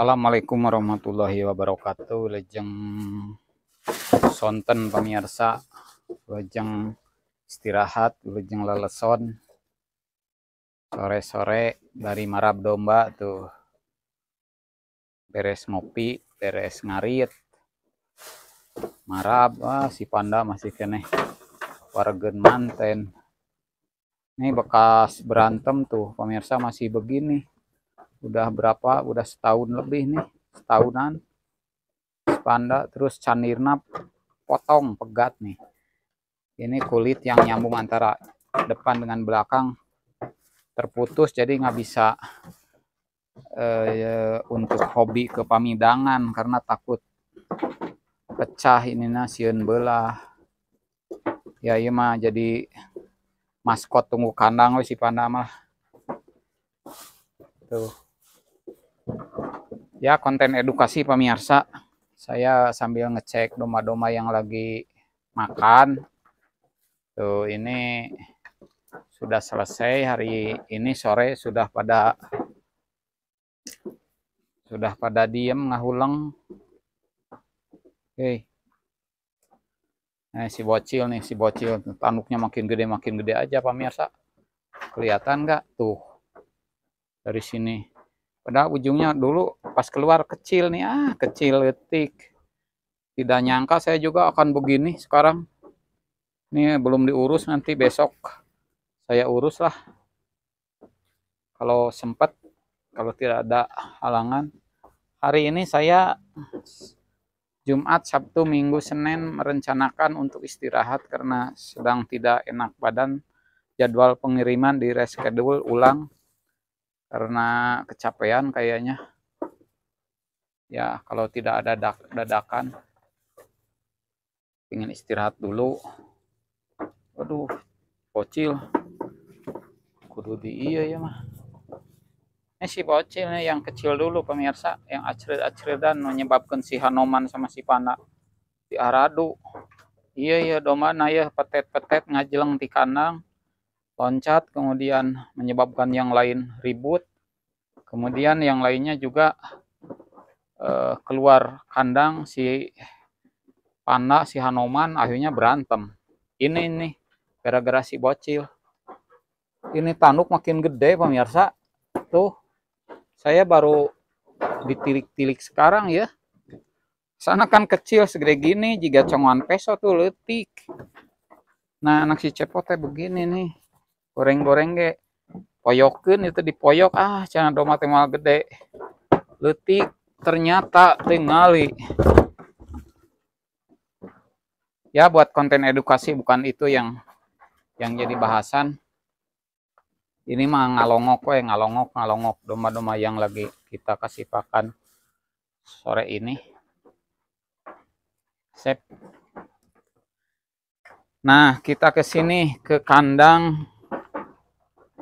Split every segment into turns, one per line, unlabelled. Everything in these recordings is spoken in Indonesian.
Assalamualaikum warahmatullahi wabarakatuh lejeng sonten pemirsa lejeng istirahat lejeng leleson sore-sore dari marab domba tuh beres ngopi beres ngarit marab ah, si panda masih kene wargen manten ini bekas berantem tuh pemirsa masih begini udah berapa udah setahun lebih nih setahunan spanda terus canirna potong pegat nih ini kulit yang nyambung antara depan dengan belakang terputus jadi nggak bisa eh, untuk hobi ke pamidangan karena takut pecah ini nasiun belah ya iya mah jadi maskot tunggu kandang si panda mah tuh ya konten edukasi pemirsa saya sambil ngecek domba-domba yang lagi makan tuh ini sudah selesai hari ini sore sudah pada sudah pada diem ngahuleng oke okay. nah eh, si bocil nih si bocil tanduknya makin gede makin gede aja pemirsa kelihatan nggak tuh dari sini padahal ujungnya dulu pas keluar kecil nih ah kecil letik tidak nyangka saya juga akan begini sekarang ini belum diurus nanti besok saya urus lah kalau sempat kalau tidak ada halangan hari ini saya Jumat, Sabtu, Minggu, Senin merencanakan untuk istirahat karena sedang tidak enak badan jadwal pengiriman di reschedule ulang karena kecapean kayaknya ya kalau tidak ada dadakan ingin istirahat dulu aduh bocil kudu di iya ya mah ini si bocil yang kecil dulu pemirsa yang acrid-acrid dan menyebabkan si Hanoman sama si Panda di Aradu iya iya domana ya petet-petet ngajeleng di kandang loncat, kemudian menyebabkan yang lain ribut, kemudian yang lainnya juga eh, keluar kandang si panda, si Hanoman akhirnya berantem. Ini nih gara-gara si bocil. Ini tanduk makin gede pemirsa. Tuh saya baru ditilik-tilik sekarang ya. Sana kan kecil segede gini, jika congan peso tuh letik. Nah anak si cepotnya begini nih goreng-goreng ge poyokin itu di poyok ah cana doma temal gede letik ternyata tingali ya buat konten edukasi bukan itu yang yang jadi bahasan ini mah ngalongok kok ngalongok ngalongok doma-doma yang lagi kita kasih pakan sore ini sep nah kita ke sini ke kandang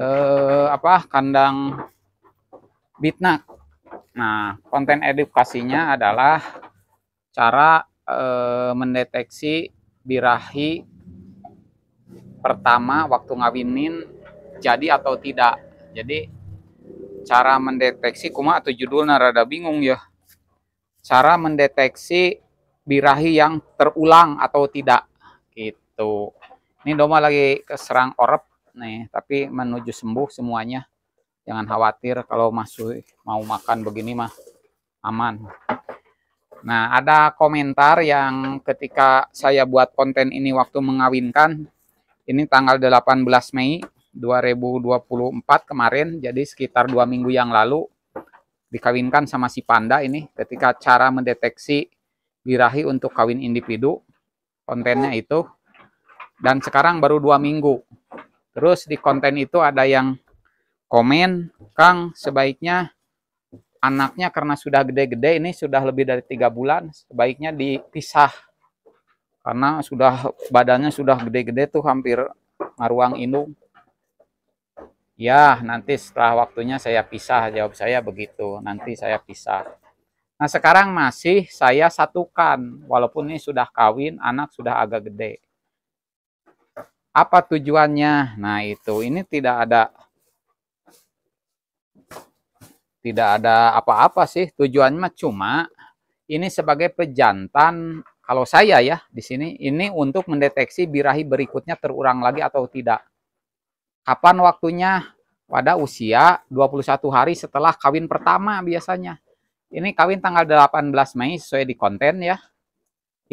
eh, apa kandang bitnak. Nah, konten edukasinya adalah cara eh, mendeteksi birahi pertama waktu ngawinin jadi atau tidak. Jadi cara mendeteksi kuma atau judulnya rada bingung ya. Cara mendeteksi birahi yang terulang atau tidak gitu. Ini doma lagi keserang orep nih tapi menuju sembuh semuanya jangan khawatir kalau masuk mau makan begini mah aman nah ada komentar yang ketika saya buat konten ini waktu mengawinkan ini tanggal 18 Mei 2024 kemarin jadi sekitar dua minggu yang lalu dikawinkan sama si panda ini ketika cara mendeteksi birahi untuk kawin individu kontennya itu dan sekarang baru dua minggu Terus di konten itu ada yang komen, Kang sebaiknya anaknya karena sudah gede-gede ini sudah lebih dari tiga bulan sebaiknya dipisah karena sudah badannya sudah gede-gede tuh hampir ngaruang indung. Ya, nanti setelah waktunya saya pisah, jawab saya begitu. Nanti saya pisah. Nah, sekarang masih saya satukan. Walaupun ini sudah kawin, anak sudah agak gede apa tujuannya nah itu ini tidak ada tidak ada apa-apa sih tujuannya cuma ini sebagai pejantan kalau saya ya di sini ini untuk mendeteksi birahi berikutnya terurang lagi atau tidak kapan waktunya pada usia 21 hari setelah kawin pertama biasanya ini kawin tanggal 18 Mei sesuai di konten ya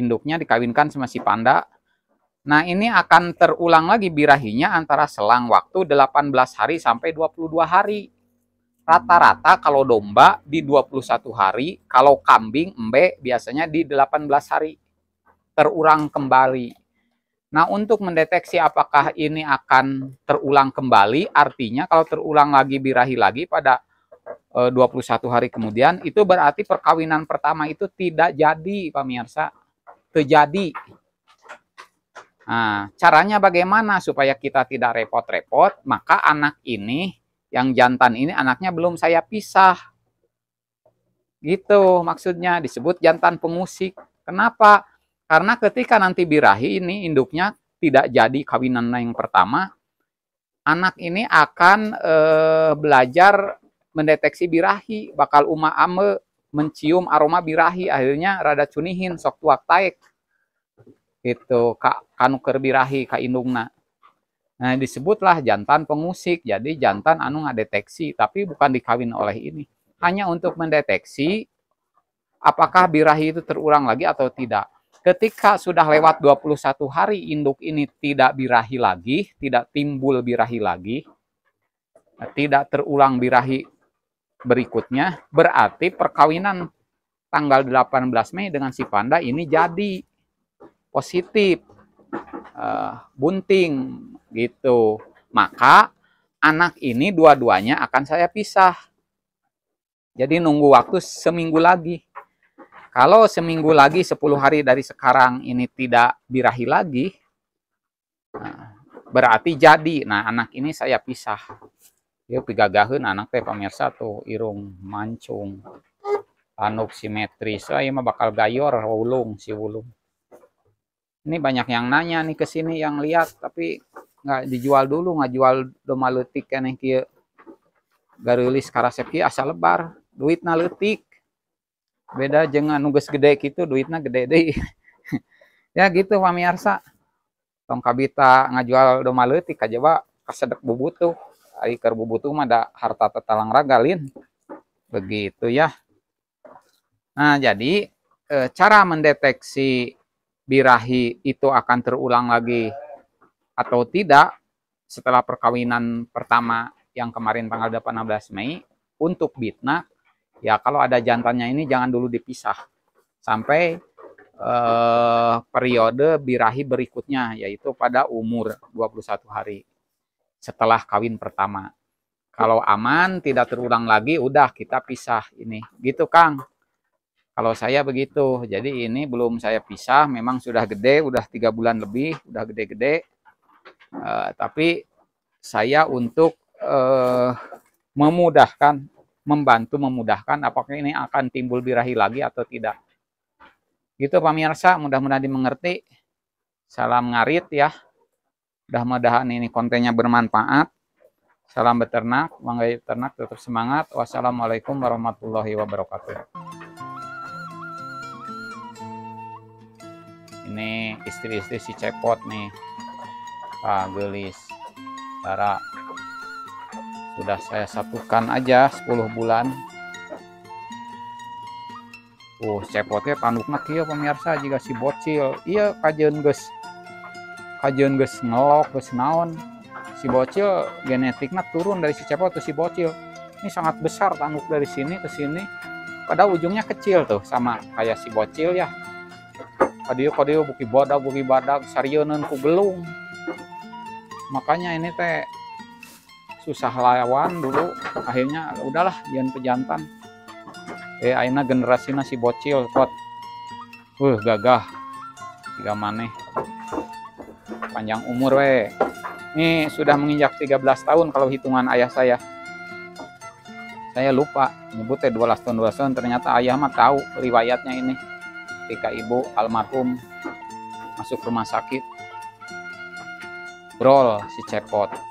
induknya dikawinkan sama si panda Nah, ini akan terulang lagi birahinya antara selang waktu 18 hari sampai 22 hari. Rata-rata kalau domba di 21 hari, kalau kambing embe biasanya di 18 hari. terulang kembali. Nah, untuk mendeteksi apakah ini akan terulang kembali, artinya kalau terulang lagi birahi lagi pada 21 eh, hari kemudian, itu berarti perkawinan pertama itu tidak jadi, pemirsa. Terjadi. Nah, caranya bagaimana supaya kita tidak repot-repot? Maka anak ini, yang jantan ini anaknya belum saya pisah. Gitu maksudnya, disebut jantan pengusik. Kenapa? Karena ketika nanti birahi ini induknya tidak jadi kawinan yang pertama, anak ini akan e, belajar mendeteksi birahi, bakal uma ame mencium aroma birahi, akhirnya rada cunihin, sok tuak taek itu kak kanu birahi kak indungna nah disebutlah jantan pengusik jadi jantan anu ngadeteksi tapi bukan dikawin oleh ini hanya untuk mendeteksi apakah birahi itu terulang lagi atau tidak ketika sudah lewat 21 hari induk ini tidak birahi lagi tidak timbul birahi lagi tidak terulang birahi berikutnya berarti perkawinan tanggal 18 Mei dengan si panda ini jadi positif, uh, bunting gitu. Maka anak ini dua-duanya akan saya pisah. Jadi nunggu waktu seminggu lagi. Kalau seminggu lagi 10 hari dari sekarang ini tidak birahi lagi, uh, berarti jadi. Nah, anak ini saya pisah. Yuk, pigagaheun anak teh pemirsa tuh irung mancung. anuk simetris. Saya mah bakal gayor wulung si wulung ini banyak yang nanya nih ke sini yang lihat tapi nggak dijual dulu nggak jual doma letik yang kia garulis karasep sepi asal lebar na letik beda jangan nugas gede gitu duitnya gede deh ya gitu pamirsa tong kabita jual doma letik aja pak kasedek bubutu ari bubutu bubutuh mah ada harta tetalang ragalin begitu ya nah jadi eh, cara mendeteksi birahi itu akan terulang lagi atau tidak setelah perkawinan pertama yang kemarin tanggal 18 Mei untuk bitna ya kalau ada jantannya ini jangan dulu dipisah sampai eh, periode birahi berikutnya yaitu pada umur 21 hari setelah kawin pertama. Kalau aman tidak terulang lagi udah kita pisah ini. Gitu Kang. Kalau saya begitu, jadi ini belum saya pisah, memang sudah gede, udah tiga bulan lebih, udah gede-gede. Uh, tapi saya untuk uh, memudahkan, membantu memudahkan apakah ini akan timbul birahi lagi atau tidak. Gitu pemirsa, mudah-mudahan dimengerti. Salam ngarit ya. Mudah-mudahan ini kontennya bermanfaat. Salam beternak, mangga ternak tetap semangat. Wassalamualaikum warahmatullahi wabarakatuh. ini istri-istri si cepot nih ah gelis para sudah saya satukan aja 10 bulan Oh, cepotnya tanduknya kia pemirsa jika si bocil iya kajen ges, kajen ges ngelok ges naon si bocil genetiknya turun dari si cepot ke si bocil ini sangat besar tanduk dari sini ke sini pada ujungnya kecil tuh sama kayak si bocil ya kadio kadio buki badak buki badak sarionan ku gelung makanya ini teh susah lawan dulu akhirnya udahlah jangan pejantan eh aina generasi nasi bocil kot uh gagah tiga maneh panjang umur we ini sudah menginjak 13 tahun kalau hitungan ayah saya saya lupa nyebutnya 12 tahun 12 tahun ternyata ayah mah tahu riwayatnya ini ketika ibu almarhum masuk rumah sakit brol si cepot